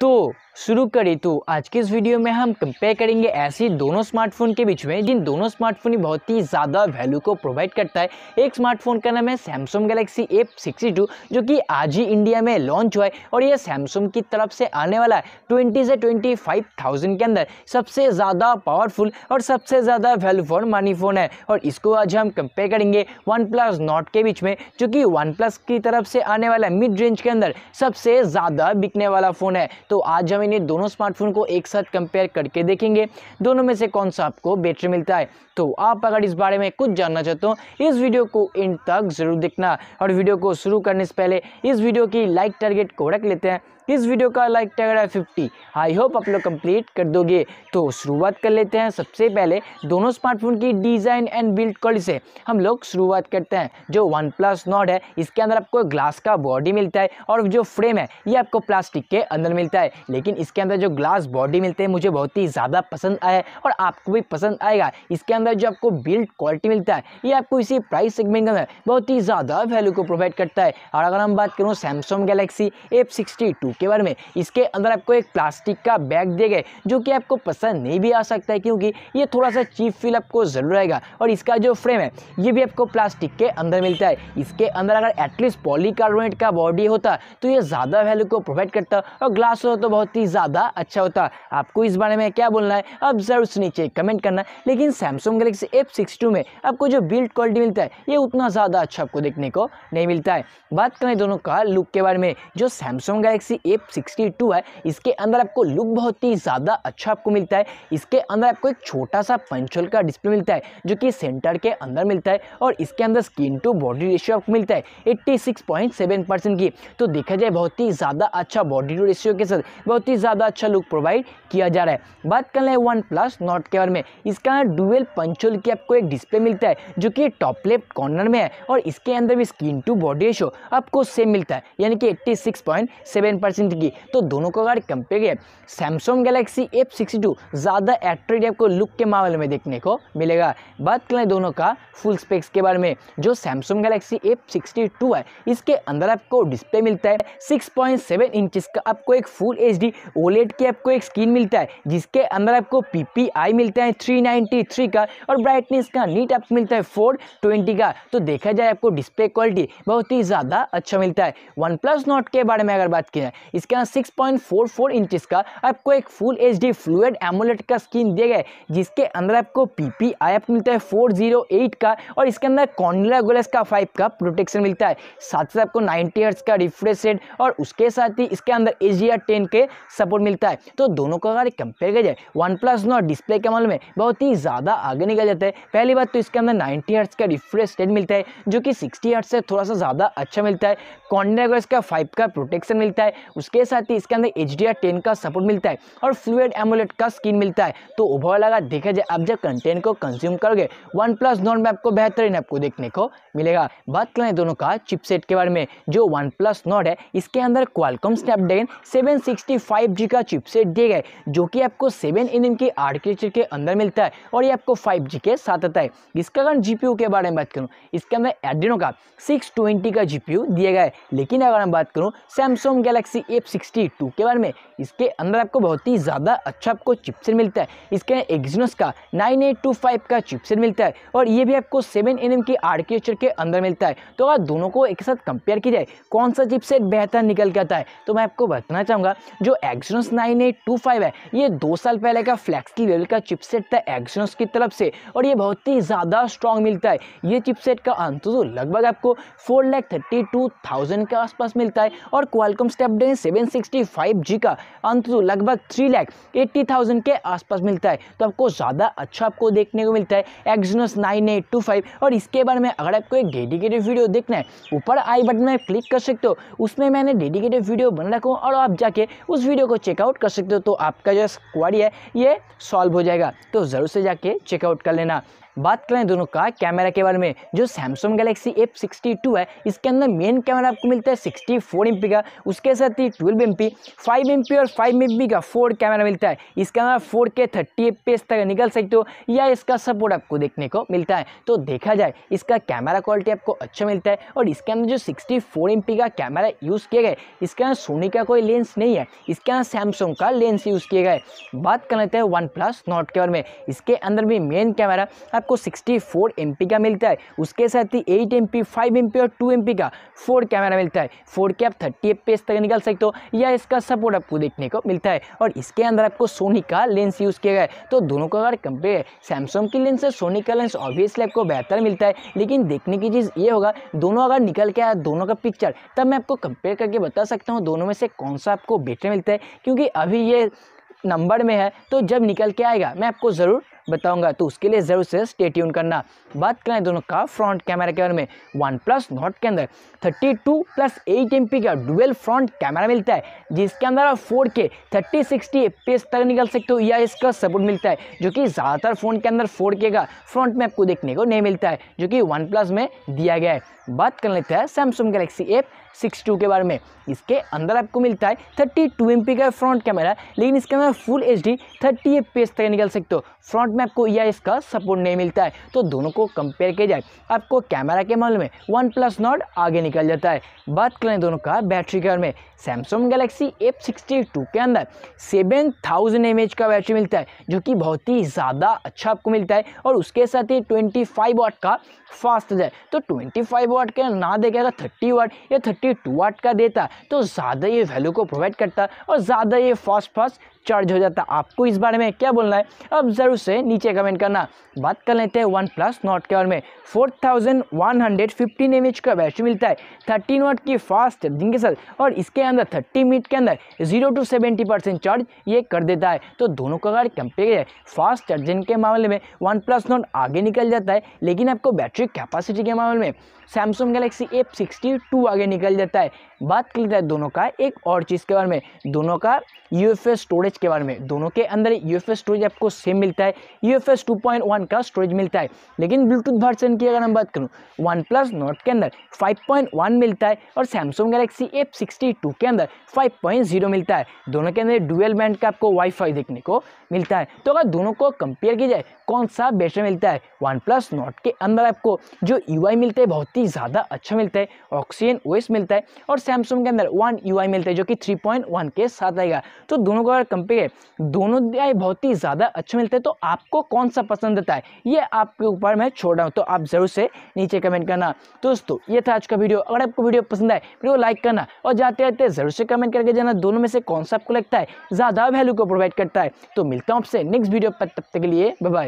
तो शुरू करें तो आज के इस वीडियो में हम कंपेयर करेंगे ऐसे दोनों स्मार्टफोन के बीच में जिन दोनों स्मार्टफोन ही बहुत ही ज़्यादा वैल्यू को प्रोवाइड करता है एक स्मार्टफोन का नाम है Samsung Galaxy A sixty two जो कि आज ही इंडिया में लॉन्च हुआ है और यह सैमसंग की तरफ से आने वाला है ट्वेंटी से ट्वेंटी फाइव थाउजेंड के अंदर सबसे ज़्यादा पावरफुल और सबसे ज़्यादा वैल्यू फॉर मनी फ़ोन है और इसको आज हम कंपेयर करेंगे वन प्लस नॉट के बीच में जो कि वन प्लस की तरफ से आने वाला मिड रेंज के अंदर सबसे ज़्यादा बिकने वाला फ़ोन है तो आज हम इन्हें दोनों स्मार्टफोन को एक साथ कंपेयर करके देखेंगे दोनों में से कौन सा आपको बेटर मिलता है तो आप अगर इस बारे में कुछ जानना चाहते हो इस वीडियो को इन तक ज़रूर देखना और वीडियो को शुरू करने से पहले इस वीडियो की लाइक टारगेट को रख लेते हैं इस वीडियो का लाइक टारगेट है फिफ्टी आई होप आप लोग कंप्लीट कर दोगे तो शुरुआत कर लेते हैं सबसे पहले दोनों स्मार्टफोन की डिज़ाइन एंड बिल्ड क्वालिटी से हम लोग शुरुआत करते हैं जो वन प्लस नॉट है इसके अंदर आपको ग्लास का बॉडी मिलता है और जो फ्रेम है ये आपको प्लास्टिक के अंदर मिलता है मिलता है लेकिन इसके अंदर जो ग्लास बॉडी मिलते हैं मुझे बहुत ही ज़्यादा पसंद आया और आपको भी पसंद आएगा इसके अंदर जो आपको बिल्ड क्वालिटी मिलता है ये आपको इसी प्राइस सेगमेंट के अंदर बहुत ही ज़्यादा वैल्यू को प्रोवाइड करता है और अगर हम बात करूँ सैमसंग गैलेक्सी एफ के बारे में इसके अंदर आपको एक प्लास्टिक का बैग दिया गया जो कि आपको पसंद नहीं भी आ सकता है क्योंकि ये थोड़ा सा चीप फील आपको ज़रूर आएगा और इसका जो फ्रेम है ये भी आपको प्लास्टिक के अंदर मिलता है इसके अंदर अगर एटलीस्ट पॉलीकार्बोनेट का बॉडी होता तो ये ज़्यादा वैल्यू को प्रोवाइड करता और ग्लास हो तो बहुत ही ज़्यादा अच्छा होता आपको इस बारे में क्या बोलना है अब ज़रूर नीचे कमेंट करना लेकिन सैमसंग गलेक्सी एफ में आपको जो बिल्ड क्वालिटी मिलता है ये उतना ज़्यादा अच्छा आपको देखने को नहीं मिलता है बात करें दोनों का लुक के बारे में जो Samsung Galaxy F sixty two है इसके अंदर आपको लुक बहुत ही ज़्यादा अच्छा आपको मिलता है इसके अंदर आपको एक छोटा सा पंचोल का डिस्प्ले मिलता है जो कि सेंटर के अंदर मिलता है और इसके अंदर स्किन टू बॉडी रेशियो आपको मिलता है एट्टी की तो देखा जाए बहुत ही ज़्यादा अच्छा बॉडी टू रेशियो के साथ प्रोसेसर बहुत ही ज़्यादा अच्छा लुक प्रोवाइड किया जा रहा है बात कर लें वन प्लस नॉट के बारे में इसका डुअल पंचोल की आपको एक डिस्प्ले मिलता है जो कि टॉप लेफ्ट कॉर्नर में है और इसके अंदर भी स्क्रीन टू बॉडी रेशो आपको सेम मिलता है यानी कि eighty six point seven percent की तो दोनों को अगर कंपेयर किया Samsung Galaxy F sixty two ज़्यादा एट्रेटिव आपको लुक के मामले में देखने को मिलेगा बात कर लें दोनों का फुल स्पेक्स के बारे में जो Samsung Galaxy F sixty two है इसके अंदर आपको डिस्प्ले मिलता है सिक्स पॉइंट सेवन इंचज का आपको एक full full H D OLED की आपको एक स्क्रीन मिलता है जिसके अंदर आपको पी पी आई मिलता है थ्री थ्री का और ब्राइटनेस का नीट आपको मिलता है फोर ट्वेंटी का तो देखा जाए आपको डिस्प्ले क्वालिटी बहुत ही ज़्यादा अच्छा मिलता है वन प्लस नोट के बारे में अगर बात की जाए इसके इसका सिक्स पॉइंट फोर फोर का आपको एक full H D fluid AMOLED का स्क्रीन दिया गया है जिसके अंदर आपको पी पी आई आपको मिलता है फोर जीरो एट का और इसके अंदर कॉन्डला गोलेस का फाइव का प्रोटेक्शन मिलता है साथ साथ आपको 90 हर्ट्स का रिफ्रेश रेट और उसके साथ ही इसके अंदर एजिया डी टेन के सपोर्ट मिलता है तो दोनों को अगर कंपेयर किया जाए वन प्लस नॉट डिस्प्ले के मामले में बहुत ही ज़्यादा आगे निकल जाता है पहली बात तो इसके अंदर नाइन्टी हर्ट्स का रिफ्रेश रेट मिलता है जो कि सिक्सटी हर्ट्स से थोड़ा सा ज़्यादा अच्छा मिलता है कॉन्डाग्रेस का फाइव का प्रोटेक्शन मिलता है उसके साथ ही इसके अंदर एच डी का सपोर्ट मिलता है और फ्लूड एमोलेट का स्क्रीन मिलता है तो ओवरऑल अगर देखा जाए आप जब कंटेंट को कंज्यूम करोगे वन प्लस नॉट में आपको बेहतरीन आपको देखने को मिलेगा बात करें दोनों का चिपसेट के बारे में जो वन प्लस नॉट है इसके अंदर क्वालकॉम स्नैपड्रैगन सेवन जी का चिपसेट दिया गया जो कि आपको सेवन इंजन के आर्किटेक्चर के अंदर मिलता है और ये आपको जी के साथ आता है इसका अगर जी के बारे में बात करूँ इसके अंदर एडिनो का ट्वेंटी का जी दिया गया है लेकिन अगर मैं बात करूँ सैमसंग गैलेक्सी एफ के बारे में इसके अंदर आपको बहुत ही ज़्यादा अच्छा आपको चिपसेट मिलता है इसके अंदर एक्जिनोस का नाइन का चिपसेट मिलता है और ये भी आपको सेवन एन एम के आर्किटेक्चर के अंदर मिलता है तो अगर दोनों को एक साथ कंपेयर किया जाए कौन सा चिपसेट बेहतर निकल के आता है तो मैं आपको बताना चाहूँगा दूंगा जो Exynos nine eight two five है ये दो साल पहले का फ्लैक्स की लेवल का चिपसेट था एक्सनोस की तरफ से और ये बहुत ही ज़्यादा स्ट्रॉन्ग मिलता है ये चिपसेट का अंत तो लगभग आपको four lakh thirty two thousand के आसपास मिलता है और Qualcomm Snapdragon seven sixty five G का अंत तो लगभग थ्री लैख एट्टी थाउजेंड के आसपास मिलता है तो आपको ज़्यादा अच्छा आपको देखने को मिलता है Exynos nine eight two five और इसके बारे में अगर आपको एक डेडिकेटेड वीडियो देखना है ऊपर आई बटन में क्लिक कर सकते हो उसमें मैंने डेडिकेटेड वीडियो बना रखा और आप जाके करके उस वीडियो को चेकआउट कर सकते हो तो आपका जो क्वारी है ये सॉल्व हो जाएगा तो ज़रूर से जाके चेकआउट कर लेना बात करें दोनों का कैमरा के बारे में जो Samsung Galaxy F sixty two है इसके अंदर मेन कैमरा आपको मिलता है सिक्सटी फोर एम पी का उसके साथ ही twelve M P five M P और फाइव एम पी का फोर कैमरा मिलता है इसके अंदर four K thirty F P तक निकल सकते हो या इसका सपोर्ट आपको देखने को मिलता है तो देखा जाए इसका कैमरा क्वालिटी आपको अच्छा मिलता है और इसके अंदर जो सिक्सटी फोर एम पी का कैमरा यूज़ किया गया इसके अंदर सोनी का कोई लेंस नहीं है इसके अंदर सैमसंग का लेंस यूज़ किया गया है बात कर लेते हैं वन प्लस नॉट के बारे में इसके अंदर भी मेन कैमरा आप आपको 64 फोर का मिलता है उसके साथ ही 8 फाइव एम पी और 2 पी का फोर कैमरा मिलता है फोर के आप थर्टी एफ तक निकल सकते हो या इसका सपोर्ट आपको देखने को मिलता है और इसके अंदर आपको सोनी का लेंस यूज़ किया गया है तो दोनों को अगर कंपेयर सैमसंग की लेंस और सोनी का लेंस ऑब्वियसली आपको बेहतर मिलता है लेकिन देखने की चीज़ ये होगा दोनों अगर निकल के आया दोनों का पिक्चर तब मैं आपको कंपेयर करके बता सकता हूँ दोनों में से कौन सा आपको बेटर मिलता है क्योंकि अभी ये नंबर में है तो जब निकल के आएगा मैं आपको ज़रूर बताऊंगा तो उसके लिए ज़रूर से स्टेट्यून करना बात करें दोनों का फ्रंट कैमरा के बारे में वन प्लस नॉट के अंदर thirty two plus eight M P का डुअल फ्रंट कैमरा मिलता है जिसके अंदर आप four K thirty sixty F P S तक निकल सकते हो या इसका सपोर्ट मिलता है जो कि ज़्यादातर फ़ोन के अंदर फोर के का फ्रंट में आपको देखने को नहीं मिलता है जो कि वन प्लस में दिया गया है बात कर लेते हैं Samsung Galaxy F six two के बारे में इसके अंदर आपको मिलता है थर्टी टू एम पी का फ्रंट कैमरा लेकिन इसके अंदर full H D thirty F P S तक निकल सकते हो फ्रंट में आपको या इसका सपोर्ट नहीं मिलता है तो दोनों को कंपेयर किया जाए आपको कैमरा के मामले में वन प्लस नॉट आगे निकल जाता है बात करें दोनों का बैटरी के में Samsung Galaxy F sixty two के अंदर सेवन थाउजेंड एम एच का बैटरी मिलता है जो कि बहुत ही ज़्यादा अच्छा आपको मिलता है और उसके साथ ही ट्वेंटी फाइव वाट का फास्ट जाए तो ट्वेंटी फाइव वाट के ना देखे अगर थर्टी वाट या थर्टी टू वाट का देता तो ज़्यादा ये वैल्यू को प्रोवाइड करता और ज़्यादा ये फास्ट फास्ट चार्ज हो जाता है आपको इस बारे में क्या बोलना है अब ज़रूर से नीचे कमेंट करना बात कर लेते हैं वन प्लस नोट के बारे में four thousand one hundred fifteen M H का बैटरी मिलता है थर्टीन नोट की फास्ट चार्जिंग के साथ और इसके अंदर थर्टी मिनट के अंदर zero to seventy percent charge ये कर देता है तो दोनों का अगर कंपेयर है फास्ट चार्जिंग के मामले में वन प्लस नोट आगे निकल जाता है लेकिन आपको बैटरी कैपेसिटी के मामले में Samsung Galaxy F sixty two आगे निकल जाता है बात कर लेते हैं दोनों का एक और चीज़ के बारे में दोनों का यू स्टोरेज के बारे में दोनों के अंदर यू स्टोरेज आपको सेम मिलता है यू एफ का स्टोरेज मिलता है लेकिन ब्लूटूथ वर्जन की अगर हम बात करूँ वन प्लस नोट के अंदर 5.1 मिलता है और सैमसंग गैलेक्सी टू के अंदर जीरो मिलता है दोनों के अंदर डुअल बैंड का आपको वाईफाई देखने को मिलता है तो अगर दोनों को कंपेयर किया जाए कौन सा बेटर मिलता है वन प्लस नोट के अंदर आपको जो यू मिलता है बहुत ही ज़्यादा अच्छा मिलता है ऑक्सीजन ओएस मिलता है और सैमसंग के अंदर वन यू मिलता है जो कि थ्री पॉइंट वन के साथ आएगा तो दोनों को अगर कंपेयर दोनों यू बहुत ही ज़्यादा अच्छे मिलते हैं तो आपको कौन सा पसंद आता है ये आपके ऊपर मैं छोड़ रहा हूँ तो आप ज़रूर से नीचे कमेंट करना दोस्तों ये था आज का वीडियो अगर आपको वीडियो पसंद आए वीडियो लाइक करना और जाते जाते ज़रूर से कमेंट करके जाना दोनों में से कौन सा आपको लगता है ज़्यादा वैल्यू को प्रोवाइड करता है तो मिलता हूँ आपसे नेक्स्ट वीडियो पर तब तक के लिए बाय